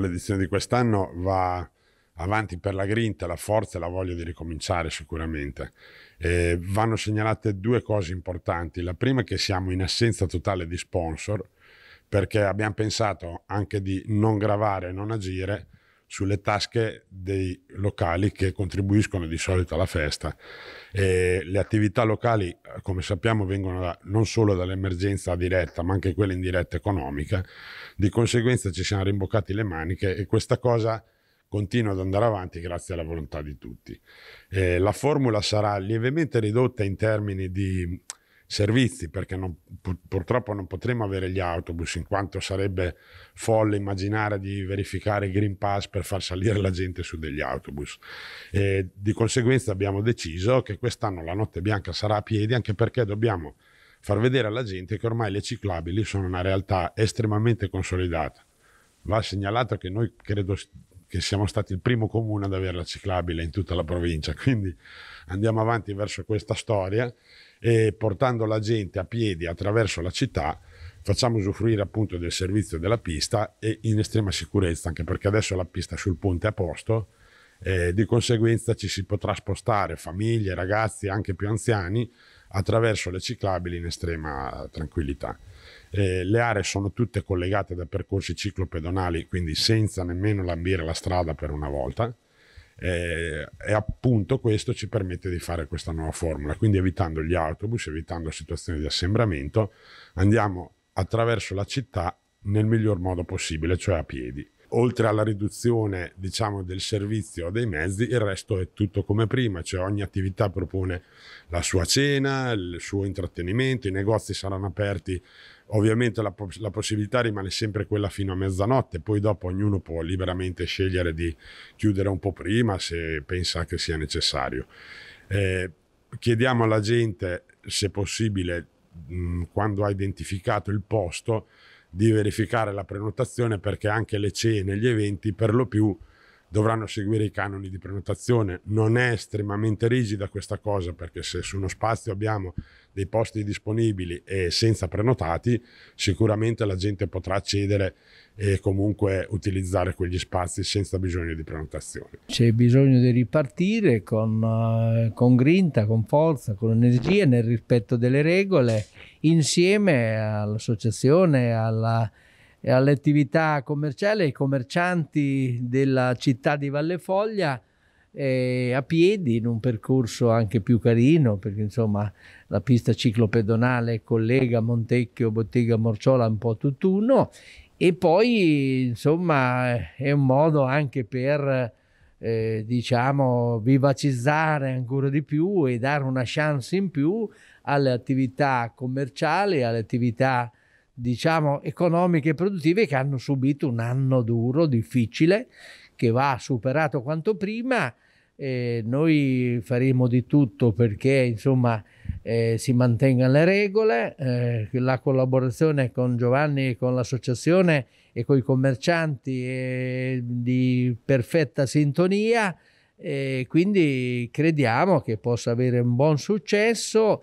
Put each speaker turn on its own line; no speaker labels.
L'edizione di quest'anno va avanti per la grinta, la forza e la voglia di ricominciare sicuramente. Eh, vanno segnalate due cose importanti. La prima è che siamo in assenza totale di sponsor perché abbiamo pensato anche di non gravare, e non agire sulle tasche dei locali che contribuiscono di solito alla festa. E le attività locali, come sappiamo, vengono da, non solo dall'emergenza diretta, ma anche quella indiretta economica. Di conseguenza ci siamo rimboccati le maniche e questa cosa continua ad andare avanti grazie alla volontà di tutti. Eh, la formula sarà lievemente ridotta in termini di servizi, perché non, purtroppo non potremo avere gli autobus, in quanto sarebbe folle immaginare di verificare il Green Pass per far salire la gente su degli autobus. E di conseguenza abbiamo deciso che quest'anno la notte bianca sarà a piedi, anche perché dobbiamo far vedere alla gente che ormai le ciclabili sono una realtà estremamente consolidata. Va segnalato che noi credo che siamo stati il primo comune ad avere la ciclabile in tutta la provincia, quindi andiamo avanti verso questa storia e portando la gente a piedi attraverso la città facciamo usufruire appunto del servizio della pista e in estrema sicurezza, anche perché adesso la pista sul ponte è a posto, eh, di conseguenza ci si potrà spostare famiglie, ragazzi, anche più anziani attraverso le ciclabili in estrema tranquillità. Eh, le aree sono tutte collegate da percorsi ciclopedonali, quindi senza nemmeno lambire la strada per una volta. Eh, e appunto questo ci permette di fare questa nuova formula, quindi evitando gli autobus, evitando situazioni di assembramento, andiamo attraverso la città nel miglior modo possibile, cioè a piedi. Oltre alla riduzione diciamo, del servizio dei mezzi, il resto è tutto come prima, cioè ogni attività propone la sua cena, il suo intrattenimento, i negozi saranno aperti Ovviamente la, la, possibilità rimane sempre quella fino a mezzanotte, poi dopo ognuno può liberamente scegliere di chiudere un po' prima se pensa che sia necessario. Eh, chiediamo alla gente, se possibile, mh, quando ha identificato il posto, di verificare la prenotazione perché anche le cene, gli eventi per lo più dovranno seguire i canoni di prenotazione. Non è estremamente rigida questa cosa perché se su uno spazio abbiamo dei posti disponibili e senza prenotati, sicuramente la gente potrà accedere e comunque utilizzare quegli spazi senza bisogno di prenotazione.
C'è bisogno di ripartire con, eh, con grinta, con forza, con energia, nel rispetto delle regole, insieme all'associazione, alla e alle attività commerciali, ai commercianti della città di Valle Foglia eh, a piedi in un percorso anche più carino perché insomma la pista ciclopedonale collega Montecchio, Bottega Morciola un po' tutt'uno e poi insomma è un modo anche per eh, diciamo vivacizzare ancora di più e dare una chance in più alle attività commerciali, alle attività diciamo, economiche e produttive che hanno subito un anno duro, difficile, che va superato quanto prima. Eh, noi faremo di tutto perché insomma, eh, si mantengano le regole, eh, la collaborazione con Giovanni, e con l'associazione e con i commercianti è eh, di perfetta sintonia. E quindi crediamo che possa avere un buon successo